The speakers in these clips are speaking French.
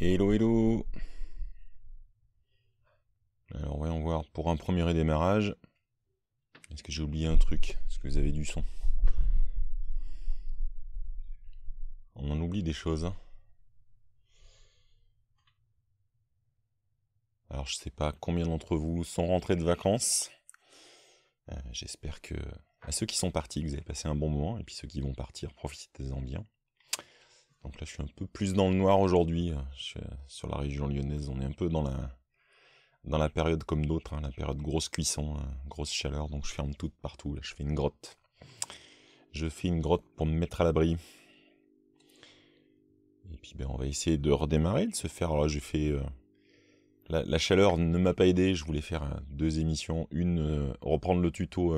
Hello, hello Alors, voyons voir pour un premier redémarrage. Est-ce que j'ai oublié un truc Est-ce que vous avez du son On en oublie des choses. Hein. Alors, je sais pas combien d'entre vous sont rentrés de vacances. Euh, j'espère que. À ceux qui sont partis, que vous avez passé un bon moment. Et puis ceux qui vont partir, profitez-en bien. Donc là, je suis un peu plus dans le noir aujourd'hui. Sur la région lyonnaise, on est un peu dans la, dans la période comme d'autres, hein, la période grosse cuisson, hein, grosse chaleur. Donc je ferme tout partout. Là, je fais une grotte. Je fais une grotte pour me mettre à l'abri. Et puis ben, on va essayer de redémarrer, de se faire. Alors là, j'ai fait. Euh, la, chaleur ne m'a pas aidé. Je voulais faire euh, deux émissions. Une, euh, reprendre le tuto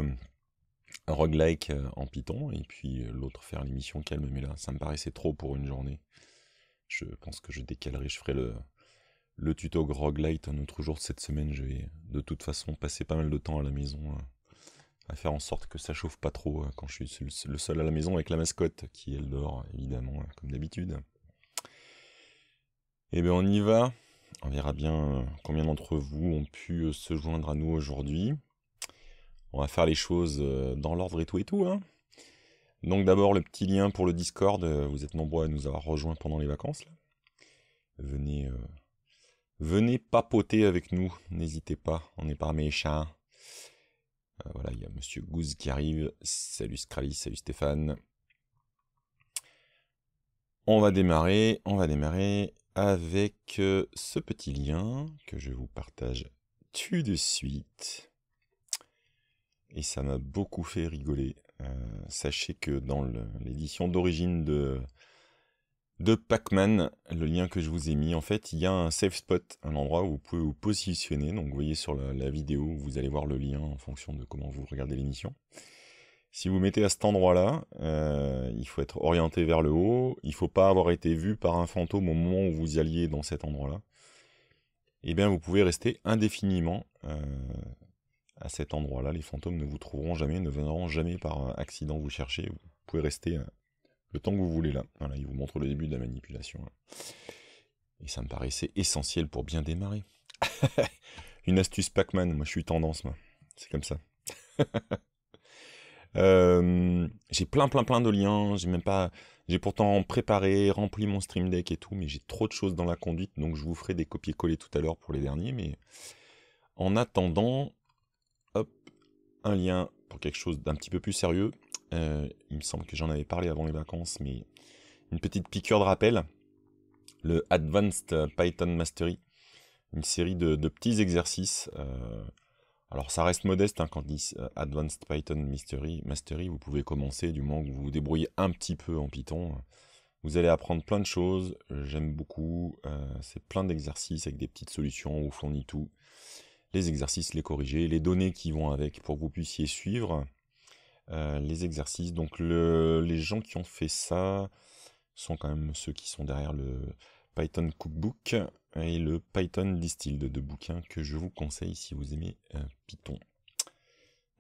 roguelike euh, en Python, et puis euh, l'autre faire l'émission calme, mais là, ça me paraissait trop pour une journée. Je pense que je décalerai, je ferai le, le tuto roguelite un autre jour de cette semaine. Je vais de toute façon passer pas mal de temps à la maison euh, à faire en sorte que ça chauffe pas trop quand je suis le seul à la maison avec la mascotte qui elle dort évidemment comme d'habitude. Et eh bien on y va. On verra bien combien d'entre vous ont pu se joindre à nous aujourd'hui. On va faire les choses euh, dans l'ordre et tout et tout. Hein. Donc d'abord le petit lien pour le Discord, euh, vous êtes nombreux à nous avoir rejoints pendant les vacances. Venez, euh, venez papoter avec nous, n'hésitez pas, on est parmi les chats. voilà, il y a Monsieur Goose qui arrive. Salut Scrali, salut Stéphane. On va démarrer, on va démarrer avec ce petit lien que je vous partage tout de suite et ça m'a beaucoup fait rigoler. Euh, sachez que dans l'édition d'origine de, de Pac-Man, le lien que je vous ai mis, en fait, il y a un safe spot, un endroit où vous pouvez vous positionner. Donc vous voyez sur la, vidéo, vous allez voir le lien en fonction de comment vous regardez l'émission. Si vous mettez à cet endroit-là, euh, il faut être orienté vers le haut, il ne faut pas avoir été vu par un fantôme au moment où vous alliez dans cet endroit-là. Eh bien vous pouvez rester indéfiniment euh, à cet endroit-là. Les fantômes ne vous trouveront jamais, ne viendront jamais par euh, accident vous chercher. Vous pouvez rester euh, le temps que vous voulez là. Voilà, il vous montre le début de la manipulation. Et ça me paraissait essentiel pour bien démarrer. Une astuce Pac-Man, moi je suis tendance, moi. C'est comme ça. Euh, j'ai plein plein plein de liens, j'ai même pas. J'ai pourtant préparé, rempli mon stream deck et tout, mais j'ai trop de choses dans la conduite, donc je vous ferai des copier-coller tout à l'heure pour les derniers, mais. En attendant, un lien pour quelque chose d'un petit peu plus sérieux. Euh, il me semble que j'en avais parlé avant les vacances, mais une petite piqûre de rappel. Le Advanced Python Mastery, une série de, petits exercices. Euh, alors ça reste modeste hein, quand on dit euh, Advanced Python Mastery, Mastery. Vous pouvez commencer du moment où vous vous débrouillez un petit peu en Python. Vous allez apprendre plein de choses. J'aime beaucoup. c'est plein d'exercices avec des petites solutions au vous tout les exercices, les corriger, les données qui vont avec pour que vous puissiez suivre euh, les exercices. Donc les gens qui ont fait ça sont quand même ceux qui sont derrière le Python Cookbook et le Python Distilled, de bouquins que je vous conseille si vous aimez euh, Python.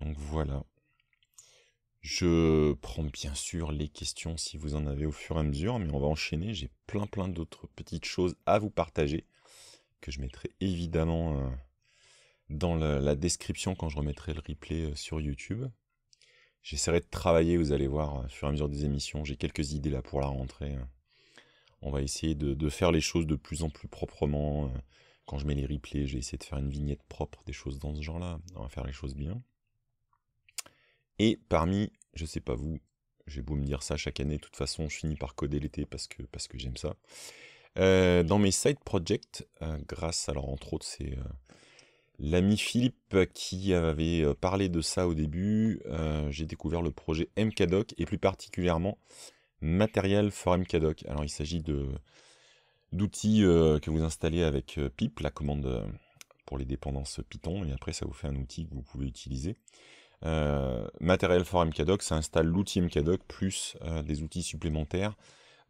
Donc voilà. Je prends bien sûr les questions si vous en avez au fur et à mesure, mais on va enchaîner. J'ai plein plein d'autres petites choses à vous partager que je mettrai évidemment euh, dans la, description quand je remettrai le replay euh, sur YouTube. J'essaierai de travailler, vous allez voir, euh, au fur et à mesure des émissions. J'ai quelques idées là pour la rentrée. Euh. On va essayer de, faire les choses de plus en plus proprement. Quand je mets les replays, j'ai essayé de faire une vignette propre, des choses dans ce genre-là. On va faire les choses bien. Et parmi, je sais pas vous, j'ai beau me dire ça chaque année, de toute façon, je finis par coder l'été parce que, parce que j'aime ça. dans mes side projects, grâce, alors entre autres, c'est. L'ami Philippe qui avait euh, parlé de ça au début, euh, j'ai découvert le projet MKDoc et plus particulièrement Material for MKDoc. Alors il s'agit d'outils euh, que vous installez avec PIP, la commande pour les dépendances Python, et après ça vous fait un outil que vous pouvez utiliser. Material for MKDoc, ça installe l'outil MKDoc plus des outils supplémentaires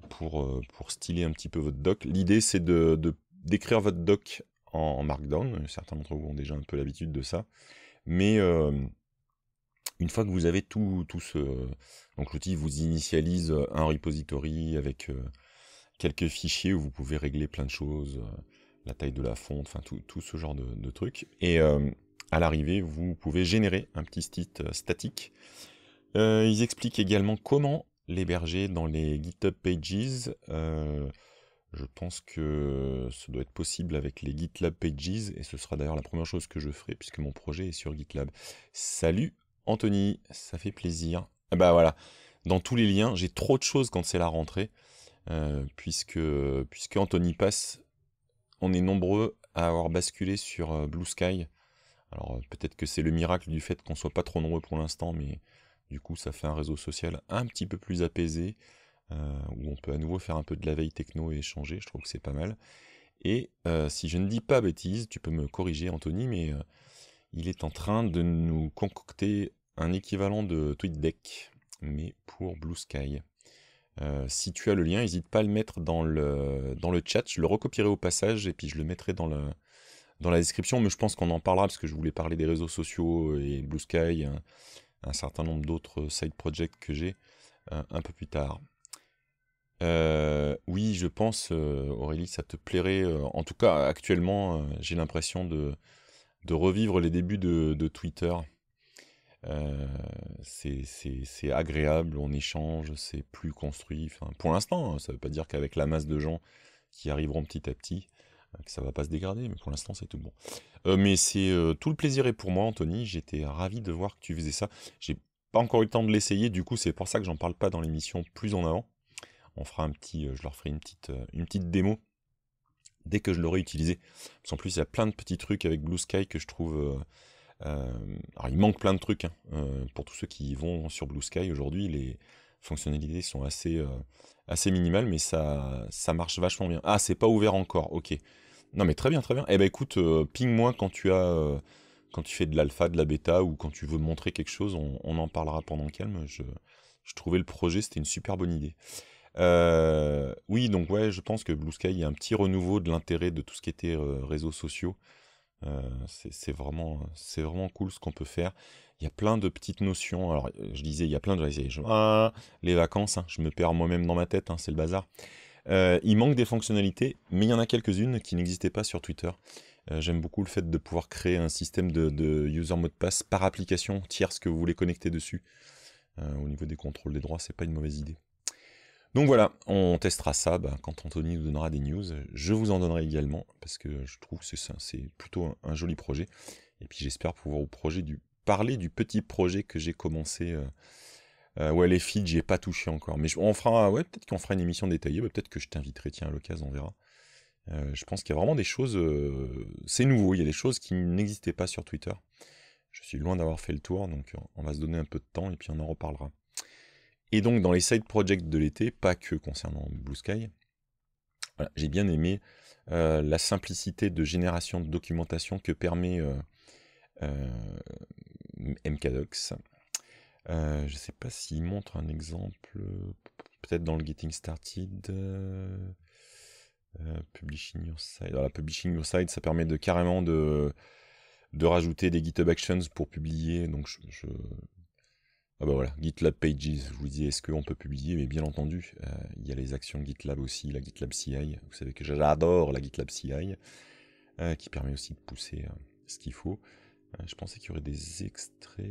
pour, pour styler un petit peu votre doc. L'idée c'est de d'écrire votre doc Markdown. Certains d'entre vous ont déjà un peu l'habitude de ça. Mais euh, une fois que vous avez tout, tout ce. Donc l'outil vous initialise un repository avec euh, quelques fichiers où vous pouvez régler plein de choses, euh, la taille de la fonte, enfin tout, ce genre de, de trucs. Et à l'arrivée, vous pouvez générer un petit site statique. ils expliquent également comment l'héberger dans les GitHub Pages. Je pense que ce doit être possible avec les GitLab Pages, et ce sera d'ailleurs la première chose que je ferai, puisque mon projet est sur GitLab. Salut Anthony, ça fait plaisir. Ah bah voilà, dans tous les liens, j'ai trop de choses quand c'est la rentrée, euh, puisque, puisque Anthony passe, on est nombreux à avoir basculé sur euh, Blue Sky. Alors euh, peut-être que c'est le miracle du fait qu'on soit pas trop nombreux pour l'instant, mais du coup ça fait un réseau social un petit peu plus apaisé, euh, où on peut à nouveau faire un peu de la veille techno et échanger, je trouve que c'est pas mal. Et euh, si je ne dis pas bêtise, tu peux me corriger Anthony, mais euh, il est en train de nous concocter un équivalent de TweetDeck, mais pour Blue Sky. si tu as le lien, n'hésite pas à le mettre dans le, chat. Je le recopierai au passage et puis je le mettrai dans, la description. Mais je pense qu'on en parlera parce que je voulais parler des réseaux sociaux et Blue Sky, un, certain nombre d'autres side projects que j'ai un peu plus tard. Euh, oui, je pense, euh, Aurélie, ça te plairait. Euh, en tout cas, actuellement, j'ai l'impression de, revivre les débuts de, Twitter. c'est- agréable, on échange, c'est plus construit. pour l'instant, hein, ça ne veut pas dire qu'avec la masse de gens qui arriveront petit à petit, que ça va pas se dégrader, mais pour l'instant, c'est tout bon. mais c'est tout le plaisir est pour moi, Anthony. J'étais ravi de voir que tu faisais ça. J'ai pas encore eu le temps de l'essayer, du coup, c'est pour ça que j'en parle pas dans l'émission plus en avant on fera un petit, euh, je leur ferai une petite, euh, une petite démo dès que je l'aurai utilisé. En plus, il y a plein de petits trucs avec Blue Sky que je trouve. Euh, alors, il manque plein de trucs hein. pour tous ceux qui vont sur Blue Sky aujourd'hui. Les fonctionnalités sont assez, assez minimales, mais ça, ça marche vachement bien. Ah, c'est pas ouvert encore. Ok. Non, mais très bien, très bien. Eh ben, écoute, ping-moi quand tu as. quand tu fais de l'alpha, de la bêta ou quand tu veux montrer quelque chose, on, en parlera pendant le calme. Je, je trouvais le projet, c'était une super bonne idée. Euh, oui, donc ouais, je pense que Blue Sky, il y a un petit renouveau de l'intérêt de tout ce qui était euh, réseaux sociaux. Euh, c'est vraiment, vraiment cool ce qu'on peut faire. Il y a plein de petites notions. Alors, je disais, il y a plein de je, ah, les vacances. Hein, je me perds moi-même dans ma tête. Hein, c'est le bazar. il manque des fonctionnalités, mais il y en a quelques-unes qui n'existaient pas sur Twitter. J'aime beaucoup le fait de pouvoir créer un système de, de, user mot de passe par application tierce que vous voulez connecter dessus. au niveau des contrôles des droits, c'est pas une mauvaise idée. Donc voilà, on testera ça bah, quand Anthony nous donnera des news. Je vous en donnerai également parce que je trouve que c'est plutôt un, joli projet. Et puis j'espère pouvoir au projet du, parler du petit projet que j'ai commencé. Euh, euh, ouais, les feeds, j'y ai pas touché encore. Mais on fera, ouais, peut-être qu'on fera une émission détaillée. Bah, peut-être que je t'inviterai, tiens, à l'occasion, on verra. Euh, je pense qu'il y a vraiment des choses. c'est nouveau, il y a des choses qui n'existaient pas sur Twitter. Je suis loin d'avoir fait le tour, donc on va se donner un peu de temps et puis on en reparlera. Et donc dans les side projects de l'été, pas que concernant Blue Sky, j'ai bien aimé euh, la simplicité de génération de documentation que permet euh, euh, MKDocs. je ne sais pas s'il montre un exemple, peut-être dans le Getting Started. publishing your site. la publishing your Side, ça permet de carrément de, de rajouter des GitHub Actions pour publier. Donc, je, ah bah voilà, GitLab Pages, je vous dis, est-ce qu'on peut publier Mais bien entendu, euh, il y a les actions GitLab aussi, la GitLab CI. Vous savez que j'adore la GitLab CI, euh, qui permet aussi de pousser euh, ce qu'il faut. je pensais qu'il y aurait des extraits.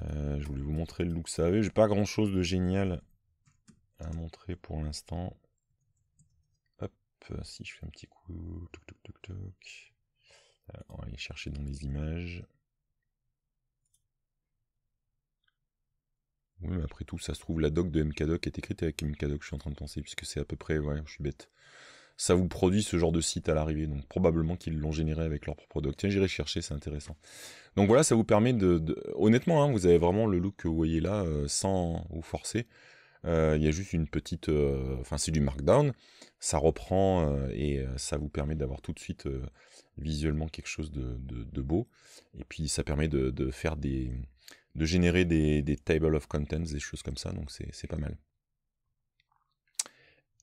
je voulais vous montrer le look savez, j'ai pas grand chose de génial à montrer pour l'instant. Hop, si je fais un petit coup. Toc, on va aller chercher dans les images. Oui, mais après tout, ça se trouve, la doc de MKDoc est écrite avec MKDoc, je suis en train de penser, puisque c'est à peu près, ouais, je suis bête. Ça vous produit ce genre de site à l'arrivée, donc probablement qu'ils l'ont généré avec leur propre doc. Tiens, j'irai chercher, c'est intéressant. Donc voilà, ça vous permet de... Honnêtement, hein, vous avez vraiment le look que vous voyez là, euh, sans vous forcer. Euh, il y a juste une petite... Euh, enfin, c'est du markdown. Ça reprend et ça vous permet d'avoir tout de suite visuellement quelque chose de, beau. Et puis, ça permet de faire des de générer des, table of contents, des choses comme ça, donc c'est pas mal.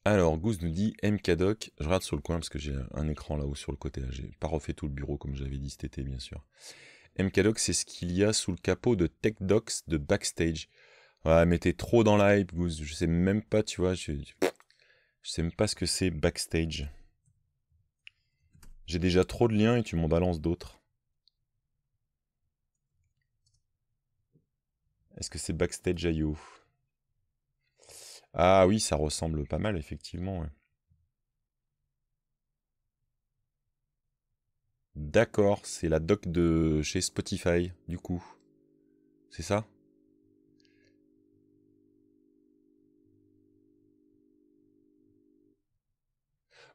Alors, Goose nous dit MKDoc. Je regarde sur le coin parce que j'ai un écran là-haut sur le côté. Hein. J'ai pas refait tout le bureau comme j'avais dit cet été, bien sûr. MKDoc, c'est ce qu'il y a sous le capot de TechDocs de Backstage. Ouais, mais trop dans la hype, Goose. Je sais même pas, tu vois. Je, je sais même pas ce que c'est Backstage. J'ai déjà trop de liens et tu m'en balances d'autres. Est-ce que c'est Backstage IO Ah oui, ça ressemble pas mal, effectivement. D'accord, c'est la doc de chez Spotify, du coup. C'est ça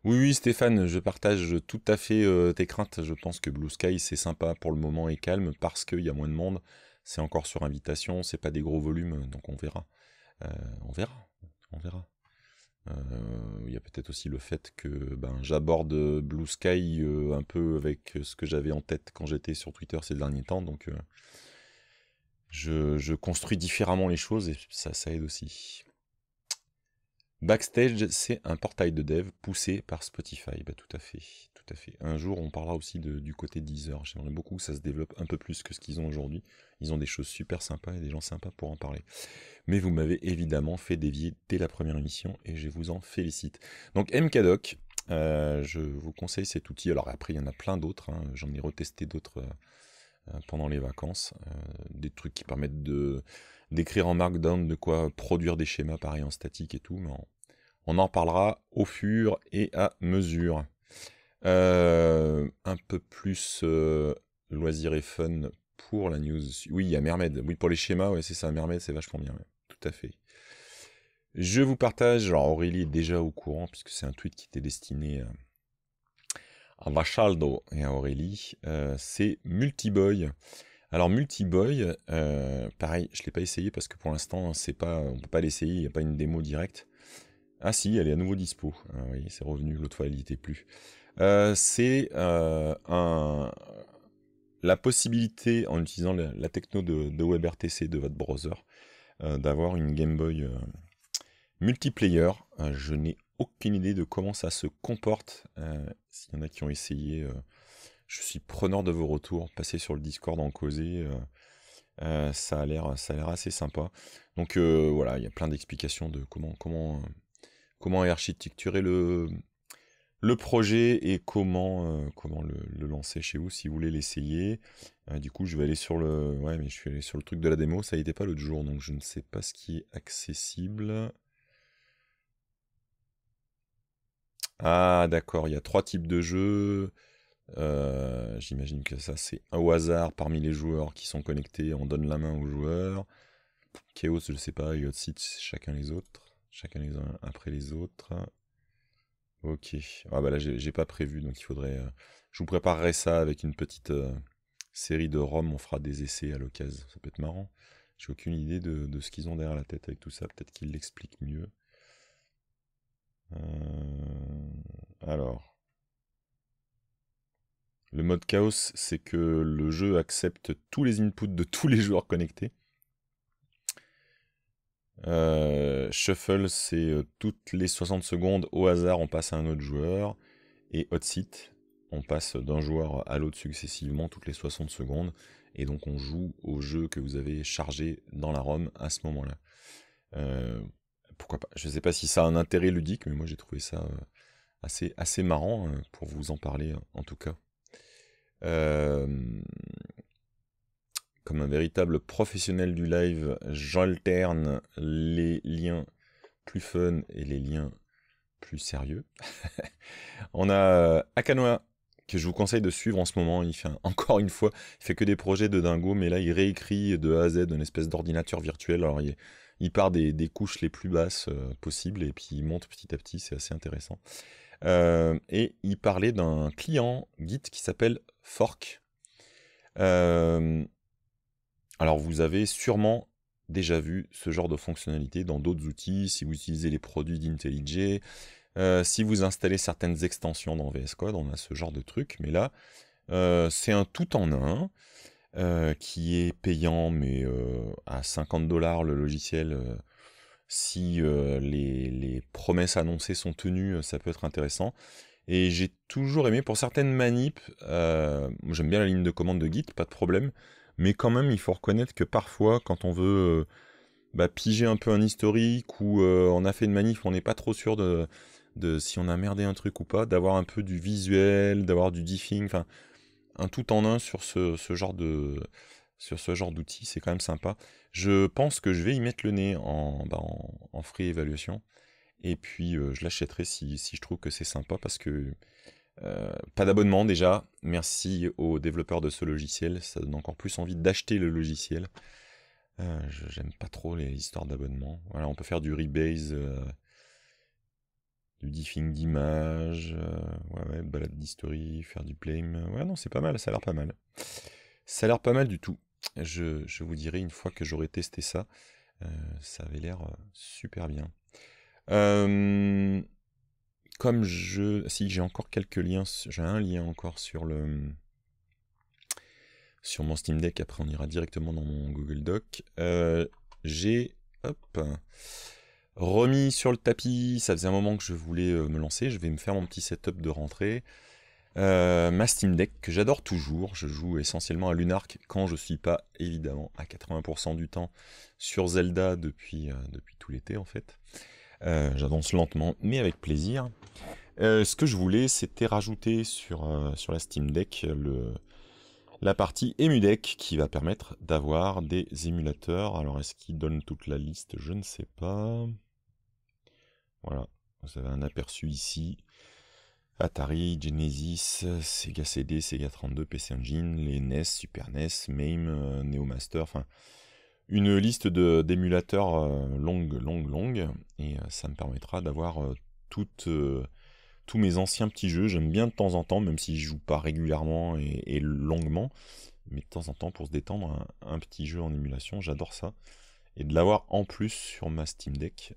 Oui, oui, Stéphane, je partage tout à fait euh, tes craintes. Je pense que Blue Sky, c'est sympa pour le moment et calme parce qu'il y a moins de monde. C'est encore sur invitation, c'est pas des gros volumes, euh, donc euh, on verra. on verra, on euh, verra. Il y a peut-être aussi le fait que ben, j'aborde Blue Sky un peu avec ce que j'avais en tête quand j'étais sur Twitter ces derniers temps, donc je, construis différemment les choses et ça, ça aide aussi. Backstage, c'est un portail de dev poussé par Spotify, bah, tout à fait. Un jour, on parlera aussi du côté Deezer. J'aimerais beaucoup que ça se développe un peu plus que ce qu'ils ont aujourd'hui. Ils ont des choses super sympas et des gens sympas pour en parler. Mais vous m'avez évidemment fait dévier dès la première émission et je vous en félicite. Donc MKDoc, euh, je vous conseille cet outil. Alors après, il y en a plein d'autres. Hein. J'en ai retesté d'autres euh, euh, pendant les vacances. des trucs qui permettent d'écrire en Markdown de quoi produire des schémas pareil en statique et tout. Mais on, on en parlera au fur et à mesure. Euh, un peu plus euh, loisir et fun pour la news. Oui, il y a Mermaid. Oui, pour les schémas, ouais, c'est ça. Mermed, c'est vachement bien. Tout à fait. Je vous partage. Alors, Aurélie est déjà au courant, puisque c'est un tweet qui était destiné euh, à, à Vachaldo et à Aurélie. c'est Multiboy. Alors, Multiboy, pareil, je ne l'ai pas essayé parce que pour l'instant, c'est pas, on ne peut pas l'essayer. Il n'y a pas une démo directe. Ah, si, elle est à nouveau dispo. Ah oui, c'est revenu. L'autre fois, elle n'y était plus. Euh, c'est euh, la possibilité, en utilisant la, techno de, WebRTC de votre browser, euh, d'avoir une Game Boy multiplayer. je n'ai aucune idée de comment ça se comporte. S'il y en a qui ont essayé, je suis preneur de vos retours. Passez sur le Discord en causer. ça a l'air assez sympa. Donc voilà, il y a plein d'explications de comment, comment, comment architecturer le, le projet et comment, euh, comment le, lancer chez vous si vous voulez l'essayer. Euh, du coup, je vais aller sur le. Ouais, mais je suis allé sur le truc de la démo, ça n'était pas l'autre jour, donc je ne sais pas ce qui est accessible. Ah, d'accord, il y a trois types de jeux. Euh, j'imagine que ça, c'est au hasard parmi les joueurs qui sont connectés. On donne la main aux joueurs. Chaos, je ne sais pas, Yotsit, chacun les autres. Chacun les uns après les autres. Ok. Ah bah là, j'ai pas prévu, donc il faudrait. Euh, je vous préparerai ça avec une petite euh, série de Rome. On fera des essais à l'occasion. Ça peut être marrant. J'ai aucune idée de, ce qu'ils ont derrière la tête avec tout ça. Peut-être qu'ils l'expliquent mieux. Euh, alors. Le mode chaos, c'est que le jeu accepte tous les inputs de tous les joueurs connectés. shuffle, c'est euh, toutes les 60 secondes, au hasard, on passe à un autre joueur. Et hot seat, on passe d'un joueur à l'autre successivement toutes les 60 secondes. Et donc on joue au jeu que vous avez chargé dans la ROM à ce moment-là. Euh, pourquoi pas Je ne sais pas si ça a un intérêt ludique, mais moi j'ai trouvé ça euh, assez, assez marrant pour vous en parler en tout cas. Euh, comme un véritable professionnel du live, j'alterne les liens plus fun et les liens plus sérieux. On a euh, Akanoa que je vous conseille de suivre en ce moment. Il fait encore une fois, il fait que des projets de dingo, mais là il réécrit de A à Z une espèce d'ordinateur virtuel. Alors il, part des, couches les plus basses euh, possibles et puis il monte petit à petit. C'est assez intéressant. Euh, et il parlait d'un client Git qui s'appelle Fork. Alors vous avez sûrement déjà vu ce genre de fonctionnalité dans d'autres outils, si vous utilisez les produits d'IntelliJ, euh, si vous installez certaines extensions dans VS Code, on a ce genre de truc, mais là, euh, c'est un tout en un euh, qui est payant, mais à 50 dollars le logiciel. si les, promesses annoncées sont tenues, ça peut être intéressant. Et j'ai toujours aimé, pour certaines manips, j'aime bien la ligne de commande de Git, pas de problème, mais quand même, il faut reconnaître que parfois, quand on veut euh, bah, piger un peu un historique ou euh, on a fait une manif, on n'est pas trop sûr de, si on a merdé un truc ou pas, d'avoir un peu du visuel, d'avoir du diffing, enfin un tout en un sur ce, genre de sur ce genre d'outil, c'est quand même sympa. Je pense que je vais y mettre le nez en, bah, en, free évaluation. Et puis euh, je l'achèterai si, si, je trouve que c'est sympa parce que euh, pas d'abonnement déjà. Merci aux développeurs de ce logiciel. Ça donne encore plus envie d'acheter le logiciel. Euh, j'aime pas trop les histoires d'abonnement. Voilà, on peut faire du rebase, euh, du diffing d'image, balade d'history, faire du blame. Ouais, non, c'est pas mal, ça a l'air pas mal. Ça a l'air pas mal du tout. Je, vous dirai une fois que j'aurai testé ça. ça avait l'air super bien. Euh, comme je... Si j'ai encore quelques liens, j'ai un lien encore sur le... Sur mon Steam Deck, après on ira directement dans mon Google Doc. Euh, j'ai... remis sur le tapis, ça faisait un moment que je voulais euh, me lancer, je vais me faire mon petit setup de rentrée. Euh, ma Steam Deck que j'adore toujours, je joue essentiellement à Lunark quand je suis pas évidemment à 80% du temps sur Zelda depuis, depuis tout l'été en fait. Euh, j'avance lentement, mais avec plaisir. Euh, ce que je voulais, c'était rajouter sur, euh, sur la Steam Deck le, la partie EmuDeck qui va permettre d'avoir des émulateurs. Alors, est-ce qu'il donne toute la liste Je ne sais pas. Voilà, vous avez un aperçu ici. Atari, Genesis, Sega CD, Sega 32, PC Engine, les NES, Super NES, MAME, Neo Master, enfin une liste d'émulateurs euh, longue, longue, longue, et euh, ça me permettra d'avoir euh, tous mes anciens petits jeux. J'aime bien de temps en temps, même si je joue pas régulièrement et, longuement, mais de temps en temps pour se détendre, un, petit jeu en émulation, j'adore ça. Et de l'avoir en plus sur ma Steam Deck,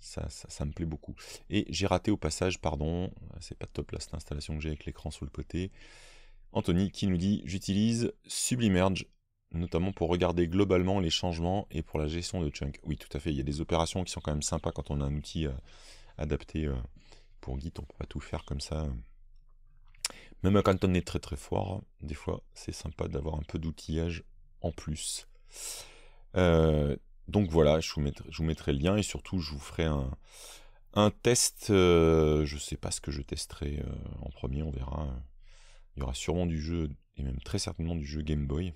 ça, me plaît beaucoup. Et j'ai raté au passage, pardon, c'est pas top là cette installation que j'ai avec l'écran sous le côté. Anthony qui nous dit J'utilise Sublimerge notamment pour regarder globalement les changements et pour la gestion de chunk. Oui, tout à fait, il y a des opérations qui sont quand même sympas quand on a un outil euh, adapté euh, pour Git, on peut pas tout faire comme ça. Même quand on est très très fort, des fois c'est sympa d'avoir un peu d'outillage en plus. Euh, donc voilà, je vous, mettrai, le lien et surtout je vous ferai un, test. je ne sais pas ce que je testerai en premier, on verra. Il y aura sûrement du jeu et même très certainement du jeu Game Boy.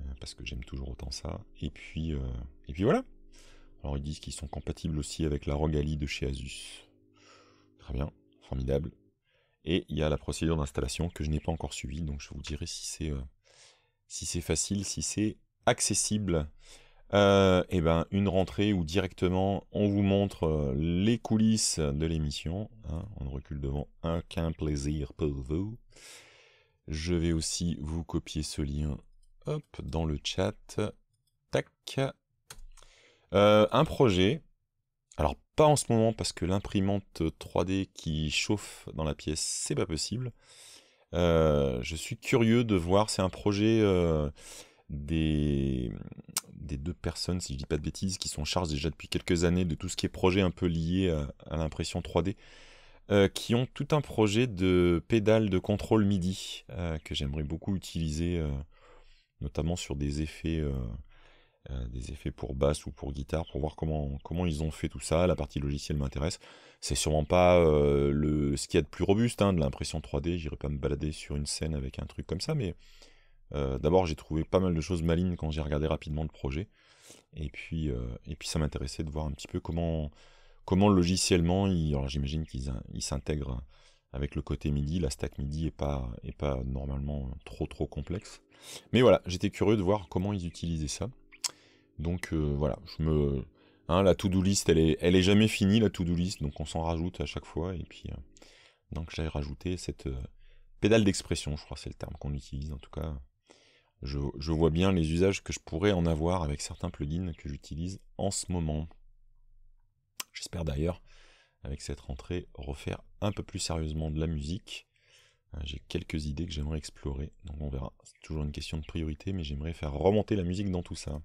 Euh, parce que j'aime toujours autant ça. Et puis, euh, et puis voilà. Alors ils disent qu'ils sont compatibles aussi avec la Rogali de chez Asus. Très bien, formidable. Et il y a la procédure d'installation que je n'ai pas encore suivie, donc je vous dirai si c'est euh, si c'est facile, si c'est accessible. et eh ben une rentrée où directement on vous montre les coulisses de l'émission. Hein. on recule devant un qu'un plaisir pour vous. Je vais aussi vous copier ce lien dans le chat. Tac. Euh, un projet. Alors, pas en ce moment parce que l'imprimante 3D qui chauffe dans la pièce, c'est pas possible. Euh, je suis curieux de voir, c'est un projet euh, des, deux personnes, si je dis pas de bêtises, qui sont en charge déjà depuis quelques années de tout ce qui est projet un peu lié à, l'impression 3D, qui ont tout un projet de pédale de contrôle MIDI que j'aimerais beaucoup utiliser notamment sur des effets, euh, euh, des effets pour basse ou pour guitare, pour voir comment, comment ils ont fait tout ça. La partie logicielle m'intéresse. C'est sûrement pas euh, le, ce qu'il y a de plus robuste, hein, de l'impression 3D. J'irai pas me balader sur une scène avec un truc comme ça, mais d'abord j'ai trouvé pas mal de choses malines quand j'ai regardé rapidement le projet. Et puis, et puis ça m'intéressait de voir un petit peu comment, comment logiciellement, ils, j'imagine qu'ils ils s'intègrent avec le côté MIDI, la stack MIDI n'est pas, est pas normalement trop trop complexe. Mais voilà, j'étais curieux de voir comment ils utilisaient ça. Donc euh, voilà, je me... Hein, la to-do list, elle est, jamais finie, la to-do list, donc on s'en rajoute à chaque fois. Et puis, euh, donc j'avais rajouté cette euh, pédale d'expression, je crois c'est le terme qu'on utilise en tout cas. je, vois bien les usages que je pourrais en avoir avec certains plugins que j'utilise en ce moment. J'espère d'ailleurs, avec cette rentrée, refaire un peu plus sérieusement de la musique. Euh, j'ai quelques idées que j'aimerais explorer, donc on verra. C'est toujours une question de priorité, mais j'aimerais faire remonter la musique dans tout ça.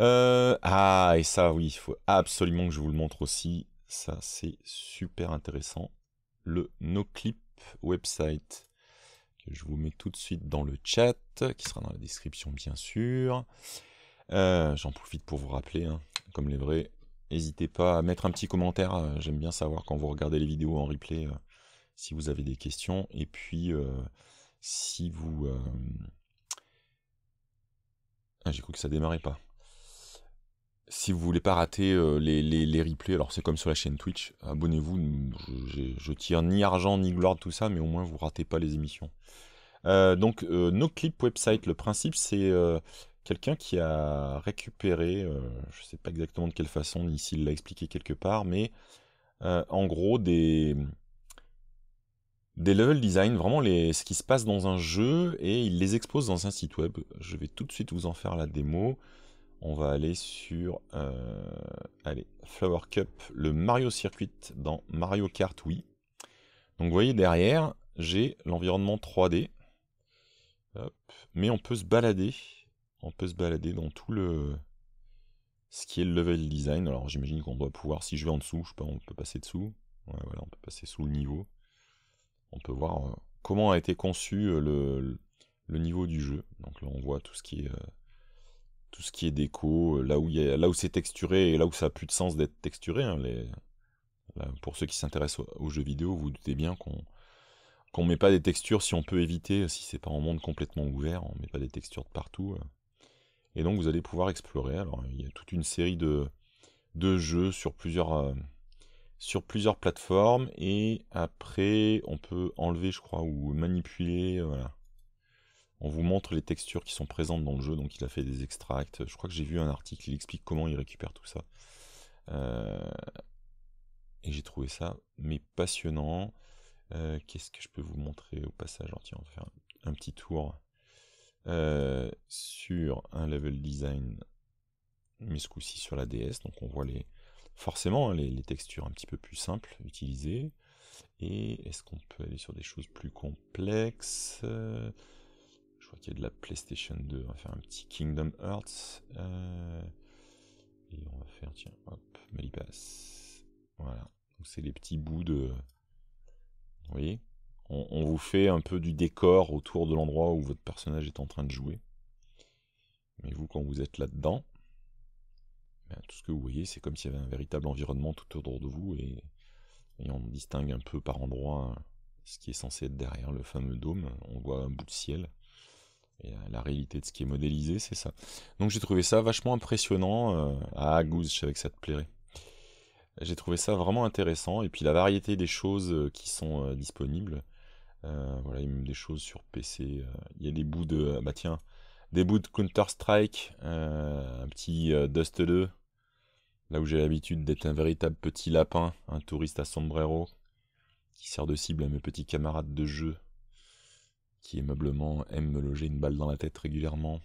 Euh, ah, et ça, oui, il faut absolument que je vous le montre aussi. Ça, c'est super intéressant. Le NoClip website, que je vous mets tout de suite dans le chat, qui sera dans la description, bien sûr. Euh, j'en profite pour vous rappeler, hein, comme les vrais, n'hésitez pas à mettre un petit commentaire. J'aime bien savoir quand vous regardez les vidéos en replay si vous avez des questions. Et puis, euh, si vous... Euh, ah, j'ai cru que ça démarrait pas. Si vous voulez pas rater euh, les, replays, alors c'est comme sur la chaîne Twitch, abonnez-vous. Je, ne tire ni argent ni gloire de tout ça, mais au moins vous ratez pas les émissions. donc, no clip website, le principe, c'est quelqu'un qui a récupéré, je ne sais pas exactement de quelle façon, ni s'il l'a expliqué quelque part, mais en gros, des, des level design, vraiment les, ce qui se passe dans un jeu, et il les expose dans un site web. Je vais tout de suite vous en faire la démo. On va aller sur euh, Flower Cup, le Mario Circuit dans Mario Kart Wii. Donc vous voyez derrière, j'ai l'environnement 3D. Mais on peut se balader. On peut se balader dans tout le... Ce qui est le level design. Alors j'imagine qu'on doit pouvoir, si je vais en dessous, je sais pas, on peut passer dessous. voilà, on peut passer sous le niveau on peut voir euh, comment a été conçu euh, le, niveau du jeu. Donc là, on voit tout ce qui est, euh, déco, là où, où c'est texturé et là où ça n'a plus de sens d'être texturé. Hein, pour ceux qui s'intéressent aux, jeux vidéo, vous, doutez bien qu'on ne met pas des textures si on peut éviter, si c'est pas un monde complètement ouvert, on met pas des textures de partout. Et donc vous allez pouvoir explorer. Alors il y a toute une série de jeux sur plusieurs, sur plusieurs plateformes et après on peut enlever je crois ou manipuler euh, voilà on vous montre les textures qui sont présentes dans le jeu donc il a fait des extracts je crois que j'ai vu un article il explique comment il récupère tout ça euh, et j'ai trouvé ça mais passionnant euh, qu'est-ce que je peux vous montrer au passage on va faire un petit tour sur un level design mais ce coup-ci sur la DS donc on voit les forcément hein, les, textures un petit peu plus simples utilisées. Et est-ce qu'on peut aller sur des choses plus complexes Je crois qu'il y a de la PlayStation 2, on va faire un petit Kingdom Hearts. Euh, et on va faire, tiens, hop, Malipass Voilà, c'est les petits bouts de... Vous voyez on vous fait un peu du décor autour de l'endroit où votre personnage est en train de jouer. Mais vous, quand vous êtes là-dedans, ben, tout ce que vous voyez, c'est comme s'il y avait un véritable environnement tout autour de vous et, on distingue un peu par endroit hein, ce qui est censé être derrière le fameux dôme. On voit un bout de ciel. Et euh, la, réalité de ce qui est modélisé, c'est ça. Donc j'ai trouvé ça vachement impressionnant. Euh, à je savais que ça te plairait. J'ai trouvé ça vraiment intéressant. Et puis la variété des choses euh, qui sont disponibles. voilà, il y a même des choses sur PC. Il y a des bouts de. bah tiens, des bouts de Counter-Strike, euh, un petit euh, Dust 2, là où j'ai l'habitude d'être un véritable petit lapin, un touriste à sombrero, qui sert de cible à mes petits camarades de jeu, qui aimablement aiment me loger une balle dans la tête régulièrement.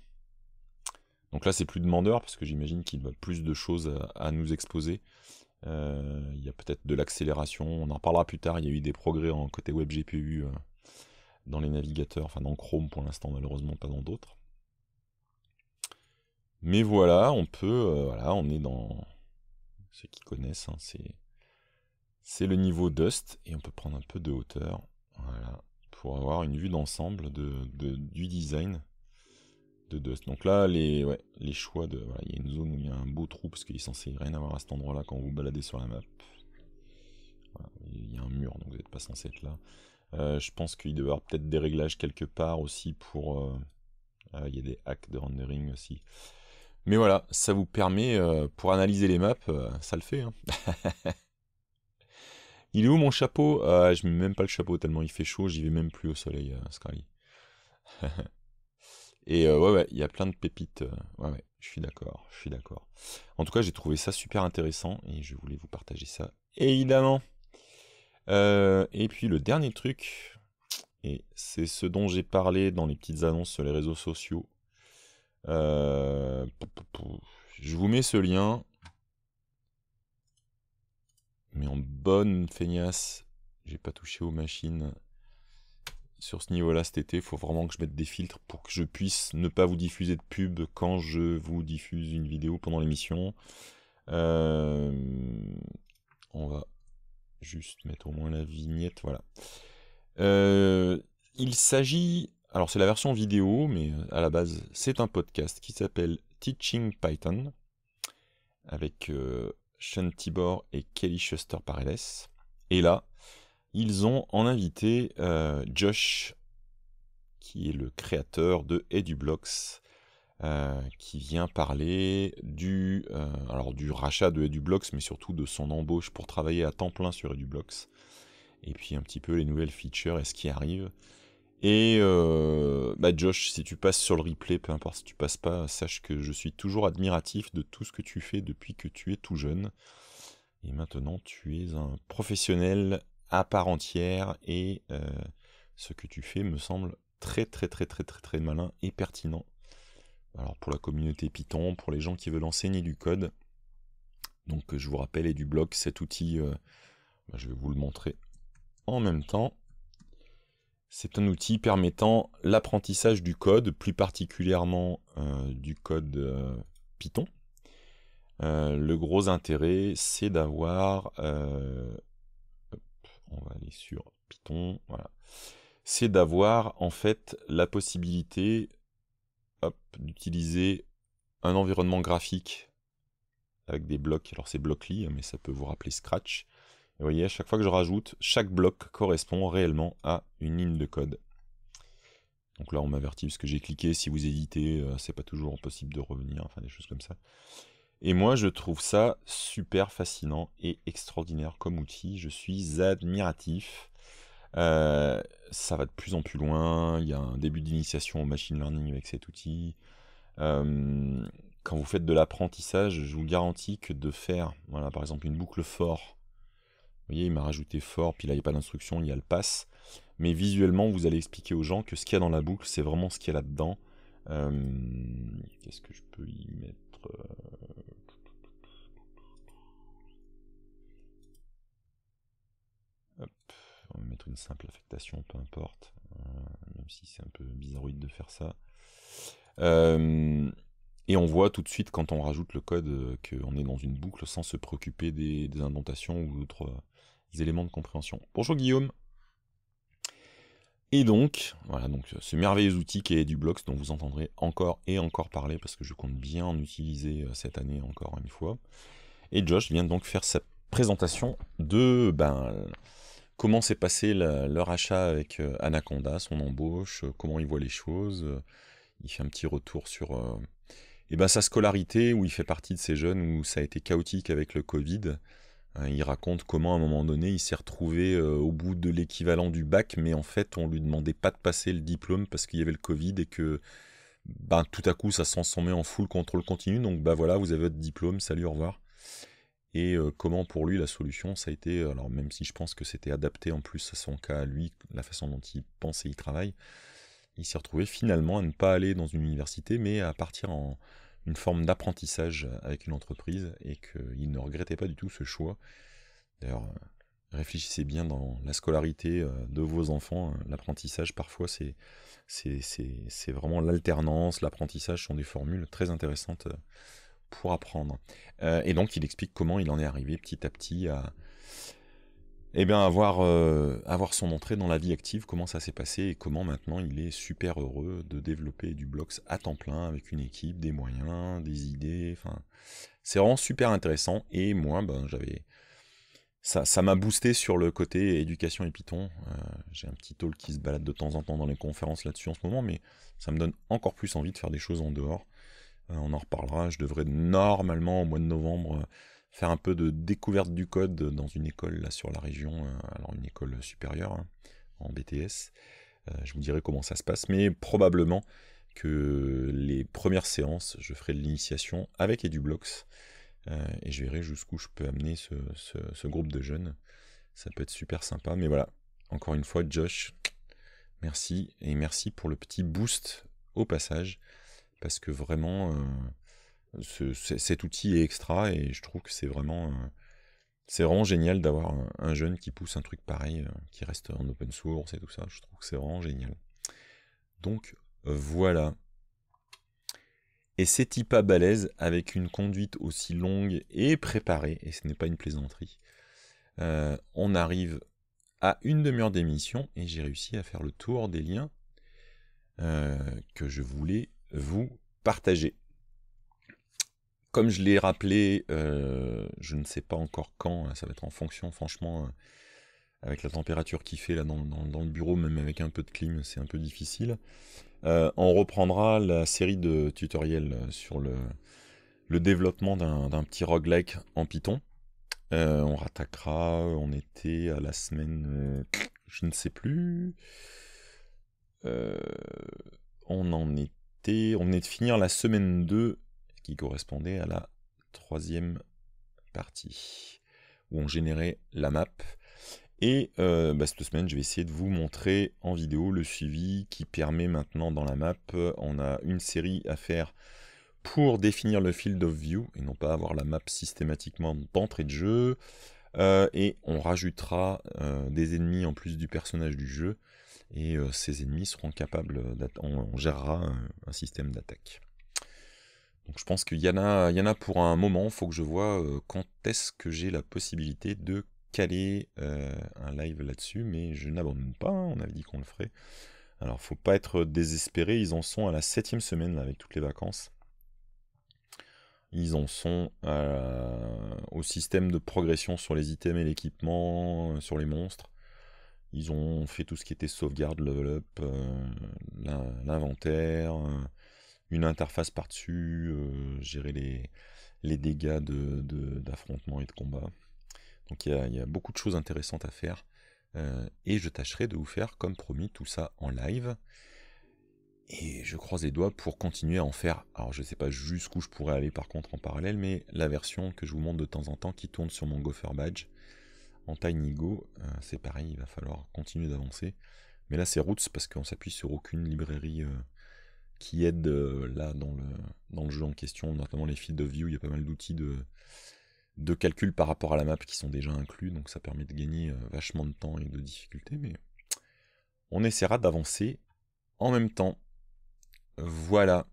Donc là, c'est plus demandeur, parce que j'imagine qu'il va plus de choses à, nous exposer. Euh, il y a peut-être de l'accélération, on en parlera plus tard, il y a eu des progrès en côté web GPU dans les navigateurs, enfin dans Chrome pour l'instant, malheureusement pas dans d'autres. Mais voilà, on peut, euh, voilà, on est dans ceux qui connaissent, hein, c'est le niveau Dust et on peut prendre un peu de hauteur, voilà, pour avoir une vue d'ensemble de, du design de Dust. Donc là, les, les choix de, voilà, il y a une zone où il y a un beau trou parce qu'il est censé rien avoir à cet endroit-là quand vous baladez sur la map. il y a un mur, donc vous n'êtes pas censé être là. Euh, je pense qu'il doit y avoir peut-être des réglages quelque part aussi pour. Euh, ah, il y a des hacks de rendering aussi. Mais voilà, ça vous permet, euh, pour analyser les maps, euh, ça le fait. Hein. il est où mon chapeau Je euh, Je mets même pas le chapeau tellement il fait chaud, j'y vais même plus au soleil, Scarly. Et ouais, ouais, il y a plein de pépites. ouais, ouais, je suis d'accord, je suis d'accord. En tout cas, j'ai trouvé ça super intéressant et je voulais vous partager ça, évidemment. et puis le dernier truc, et c'est ce dont j'ai parlé dans les petites annonces sur les réseaux sociaux euh, je vous mets ce lien. Mais en bonne feignasse, j'ai pas touché aux machines sur ce niveau-là cet été. Il faut vraiment que je mette des filtres pour que je puisse ne pas vous diffuser de pub quand je vous diffuse une vidéo pendant l'émission. Euh, on va juste mettre au moins la vignette, voilà. Euh, il s'agit alors c'est la version vidéo, mais euh, à la base c'est un podcast qui s'appelle Teaching Python avec euh, Sean Tibor et Kelly Shuster Paredes. Et là, ils ont en invité euh, Josh, qui est le créateur de Edublox, qui vient parler du, alors du rachat de EduBlocks, mais surtout de son embauche pour travailler à temps plein sur EduBlocks, et puis un petit peu les nouvelles features et ce qui arrive. Et euh, bah Josh, si tu passes sur le replay, peu importe si tu passes pas, sache que je suis toujours admiratif de tout ce que tu fais depuis que tu es tout jeune. Et maintenant, tu es un professionnel à part entière et euh, ce que tu fais me semble très très très très très très malin et pertinent. Alors pour la communauté Python, pour les gens qui veulent enseigner du code. Donc je vous rappelle, et du blog, cet outil, euh, bah, je vais vous le montrer en même temps. C'est un outil permettant l'apprentissage du code, plus particulièrement euh, du code euh, Python. Euh, le gros intérêt, c'est d'avoir... on va aller sur Python, voilà. C'est d'avoir en fait la possibilité d'utiliser un environnement graphique avec des blocs. Alors c'est Blockly, hein, mais ça peut vous rappeler Scratch vous voyez, à chaque fois que je rajoute, chaque bloc correspond réellement à une ligne de code. Donc là, on m'avertit parce que j'ai cliqué. Si vous hésitez, euh, c'est pas toujours possible de revenir, enfin des choses comme ça. Et moi, je trouve ça super fascinant et extraordinaire comme outil. Je suis admiratif. Euh, ça va de plus en plus loin. Il y a un début d'initiation au machine learning avec cet outil. Euh, quand vous faites de l'apprentissage, je vous garantis que de faire, voilà, par exemple, une boucle fort vous voyez, il m'a rajouté fort, puis là, il n'y a pas d'instruction, il y a le pass. Mais visuellement, vous allez expliquer aux gens que ce qu'il y a dans la boucle, c'est vraiment ce qu'il y a là-dedans. Euh, qu'est-ce que je peux y mettre euh, on va mettre une simple affectation, peu importe. Euh, même si c'est un peu bizarroïde de faire ça. et on voit tout de suite quand on rajoute le code qu'on est dans une boucle sans se préoccuper des indentations ou d'autres éléments de compréhension. Bonjour Guillaume. Et donc, voilà, donc euh, ce merveilleux outil qui est du blog dont vous entendrez encore et encore parler parce que je compte bien en utiliser euh, cette année encore une fois. Et Josh vient donc faire sa présentation de ben, comment s'est passé le leur achat avec euh, Anaconda, son embauche, comment il voit les choses. Il fait un petit retour sur et eh ben, sa scolarité où il fait partie de ces jeunes où ça a été chaotique avec le Covid Hein, il raconte comment à un moment donné il s'est retrouvé euh, au bout de l'équivalent du bac, mais en fait on lui demandait pas de passer le diplôme parce qu'il y avait le Covid et que ben, tout à coup ça s'en en full contrôle continu. Donc bah voilà, vous avez votre diplôme, salut, au revoir. Et euh, comment pour lui la solution, ça a été, alors même si je pense que c'était adapté en plus à son cas, à lui, la façon dont il pense et il travaille, il s'est retrouvé finalement à ne pas aller dans une université, mais à partir en, une forme d'apprentissage avec une entreprise et qu'il ne regrettait pas du tout ce choix. D'ailleurs, réfléchissez bien dans la scolarité euh, de vos enfants. Hein. L'apprentissage, parfois, c'est, c'est, c'est vraiment l'alternance. L'apprentissage sont des formules très intéressantes euh, pour apprendre. Euh, et donc, il explique comment il en est arrivé petit à petit à, eh bien, euh, avoir, son entrée dans la vie active, comment ça s'est passé et comment maintenant il est super heureux de développer du blogs à temps plein avec une équipe, des moyens, des idées. c'est vraiment super intéressant. Et moi, ben, j'avais. Ça, ça m'a boosté sur le côté éducation et Python. Euh, j'ai un petit talk qui se balade de temps en temps dans les conférences là-dessus en ce moment, mais ça me donne encore plus envie de faire des choses en dehors. Euh, on en reparlera. Je devrais normalement au mois de novembre faire un peu de découverte du code dans une école là sur la région, euh, alors une école supérieure hein, en BTS. Euh, je vous dirai comment ça se passe, mais probablement que les premières séances, je ferai de l'initiation avec EduBlocks euh, et je verrai jusqu'où je peux amener ce, groupe de jeunes. Ça peut être super sympa, mais voilà, encore une fois, Josh, merci et merci pour le petit boost au passage parce que vraiment cet outil est extra et je trouve que c'est vraiment, euh, c'est vraiment génial d'avoir un, jeune qui pousse un truc pareil, euh, qui reste en open source et tout ça. Je trouve que c'est vraiment génial. Donc voilà. Et c'est IPA balèze avec une conduite aussi longue et préparée, et ce n'est pas une plaisanterie. Euh, on arrive à une demi-heure d'émission et j'ai réussi à faire le tour des liens que je voulais vous partager comme je l'ai rappelé, euh, je ne sais pas encore quand, hein, ça va être en fonction, franchement, euh, avec la température qui fait là dans, le bureau, même avec un peu de clim, c'est un peu difficile. Euh, on reprendra la série de tutoriels sur le, le développement d'un petit roguelike en Python. on rattaquera, on était à la semaine, je ne sais plus. on en était, on venait de finir la semaine 2 correspondait à la troisième partie, où on générait la map. Et euh, bah, cette semaine, je vais essayer de vous montrer en vidéo le suivi qui permet maintenant dans la map. Euh, on a une série à faire pour définir le field of view et non pas avoir la map systématiquement d'entrée de jeu. Euh, et on rajoutera des ennemis en plus du personnage du jeu. Et ces ennemis seront capables, on, on gérera un système d'attaque. Donc je pense qu'il y, en a, pour un moment, Il faut que je vois euh, quand est-ce que j'ai la possibilité de caler euh, un live là-dessus, mais je n'abandonne pas, hein. on avait dit qu'on le ferait. Alors faut pas être désespéré, ils en sont à la septième semaine avec toutes les vacances. Ils en sont au système de progression sur les items et l'équipement, euh, sur les monstres. Ils ont fait tout ce qui était sauvegarde, level up, l'inventaire, une interface par-dessus, euh, gérer les, les dégâts d'affrontement de, et de combat. Donc il y, a beaucoup de choses intéressantes à faire. Euh, et je tâcherai de vous faire, comme promis, tout ça en live. Et je croise les doigts pour continuer à en faire. Alors je ne sais pas jusqu'où je pourrais aller par contre en parallèle, mais la version que je vous montre de temps en temps qui tourne sur mon Gopher Badge en Tiny Go, euh, c'est pareil, il va falloir continuer d'avancer. Mais là c'est Roots parce qu'on s'appuie sur aucune librairie qui aident euh, là dans le, dans le jeu en question, notamment les fields of view. Il y a pas mal d'outils de, de calcul par rapport à la map qui sont déjà inclus, donc ça permet de gagner euh, vachement de temps et de difficultés, mais on essaiera d'avancer en même temps. Voilà.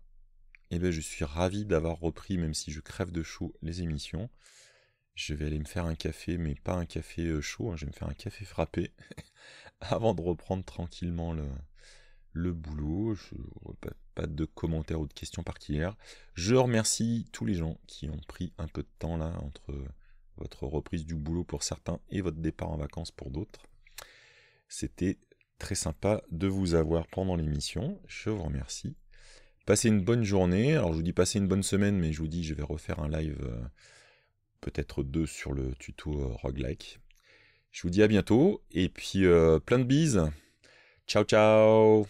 Et eh bien je suis ravi d'avoir repris, même si je crève de chaud, les émissions. Je vais aller me faire un café, mais pas un café euh, chaud, hein, je vais me faire un café frappé avant de reprendre tranquillement le, le boulot. Je pas, pas de commentaires ou de questions particulières. Je remercie tous les gens qui ont pris un peu de temps là entre votre reprise du boulot pour certains et votre départ en vacances pour d'autres. C'était très sympa de vous avoir pendant l'émission. Je vous remercie. Passez une bonne journée. Alors je vous dis passez une bonne semaine, mais je vous dis je vais refaire un live euh, peut-être deux sur le tuto euh, roguelike. Je vous dis à bientôt et puis euh, plein de bises. Ciao ciao